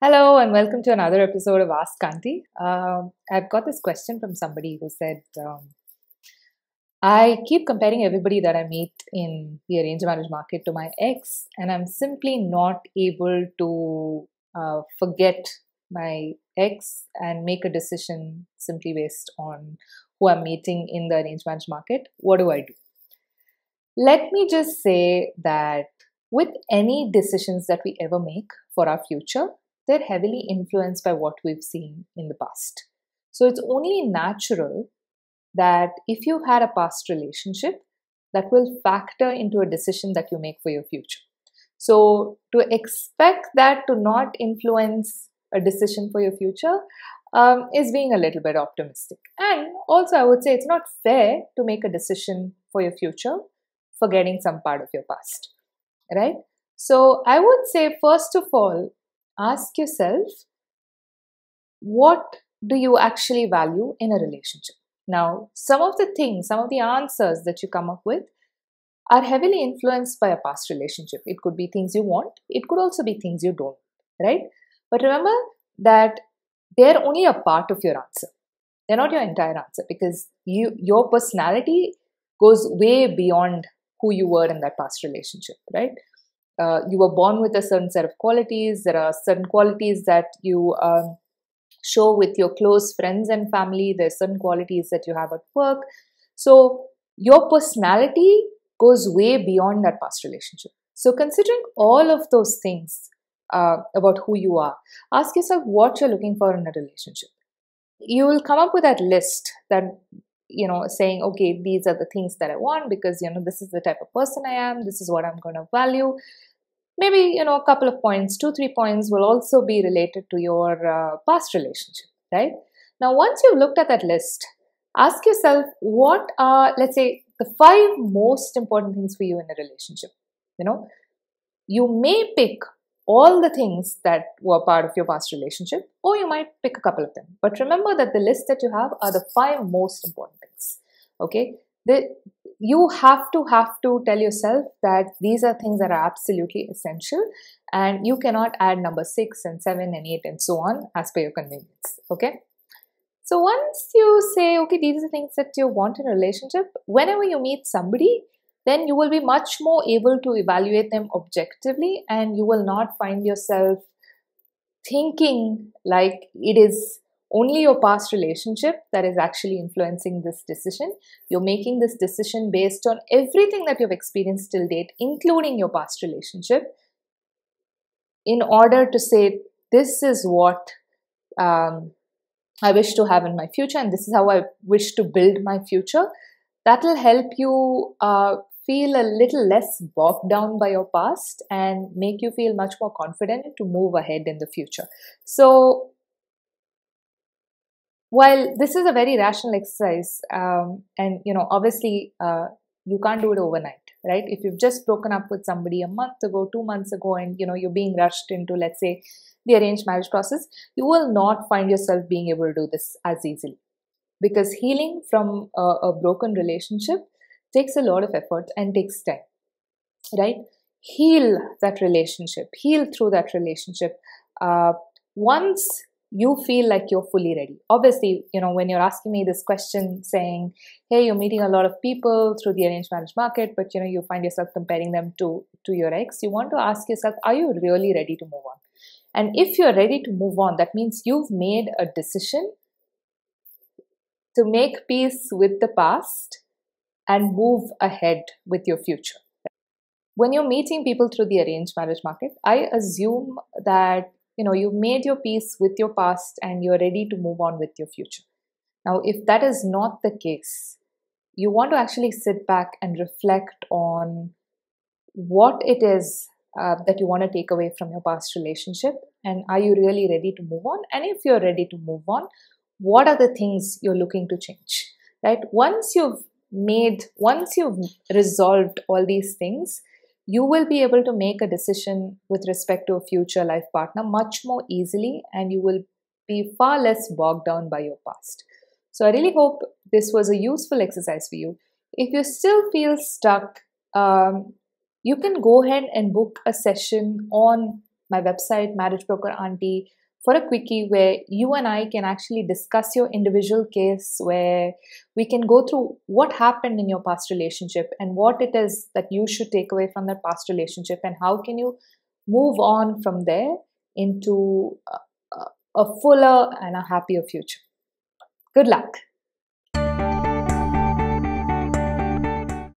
Hello, and welcome to another episode of Ask Kanti. Uh, I've got this question from somebody who said, um, I keep comparing everybody that I meet in the arranged marriage market to my ex, and I'm simply not able to uh, forget my ex and make a decision simply based on who I'm meeting in the arranged marriage market. What do I do? Let me just say that with any decisions that we ever make for our future, they're heavily influenced by what we've seen in the past. So it's only natural that if you've had a past relationship, that will factor into a decision that you make for your future. So to expect that to not influence a decision for your future um, is being a little bit optimistic. And also, I would say it's not fair to make a decision for your future forgetting some part of your past, right? So I would say, first of all, ask yourself what do you actually value in a relationship? Now, some of the things, some of the answers that you come up with are heavily influenced by a past relationship. It could be things you want, it could also be things you don't, right? But remember that they're only a part of your answer. They're not your entire answer because you your personality goes way beyond who you were in that past relationship, right? uh, you were born with a certain set of qualities. There are certain qualities that you um, show with your close friends and family. There are certain qualities that you have at work. So your personality goes way beyond that past relationship. So considering all of those things uh, about who you are, ask yourself what you're looking for in a relationship. You will come up with that list that you know saying okay these are the things that i want because you know this is the type of person i am this is what i'm going to value maybe you know a couple of points two three points will also be related to your uh, past relationship right now once you've looked at that list ask yourself what are let's say the five most important things for you in a relationship you know you may pick all the things that were part of your past relationship or you might pick a couple of them but remember that the list that you have are the five most important things okay the, you have to have to tell yourself that these are things that are absolutely essential and you cannot add number 6 and 7 and 8 and so on as per your convenience okay so once you say okay these are the things that you want in a relationship whenever you meet somebody then you will be much more able to evaluate them objectively and you will not find yourself thinking like it is only your past relationship that is actually influencing this decision. You're making this decision based on everything that you've experienced till date, including your past relationship, in order to say, this is what um, I wish to have in my future, and this is how I wish to build my future. That will help you uh, feel a little less bogged down by your past and make you feel much more confident to move ahead in the future. So, while this is a very rational exercise, um, and you know, obviously, uh, you can't do it overnight, right? If you've just broken up with somebody a month ago, two months ago, and you know, you're being rushed into, let's say, the arranged marriage process, you will not find yourself being able to do this as easily because healing from a, a broken relationship takes a lot of effort and takes time, right? Heal that relationship, heal through that relationship. Uh, once you feel like you're fully ready obviously you know when you're asking me this question saying hey you're meeting a lot of people through the arranged marriage market but you know you find yourself comparing them to to your ex you want to ask yourself are you really ready to move on and if you're ready to move on that means you've made a decision to make peace with the past and move ahead with your future when you're meeting people through the arranged marriage market i assume that you know you've made your peace with your past and you're ready to move on with your future now if that is not the case you want to actually sit back and reflect on what it is uh, that you want to take away from your past relationship and are you really ready to move on and if you're ready to move on what are the things you're looking to change right once you've made once you've resolved all these things you will be able to make a decision with respect to a future life partner much more easily and you will be far less bogged down by your past. So, I really hope this was a useful exercise for you. If you still feel stuck, um, you can go ahead and book a session on my website, Marriage Broker Auntie for a quickie where you and I can actually discuss your individual case, where we can go through what happened in your past relationship and what it is that you should take away from that past relationship and how can you move on from there into a fuller and a happier future. Good luck.